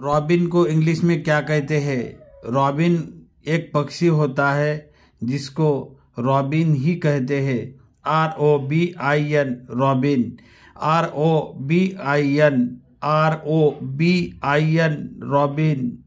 robin को English में क्या कहते हैं रॉबिन एक पक्षी होता है जिसको रॉबिन ही कहते हैं R O B I N Robin R O B I N R O B I N robin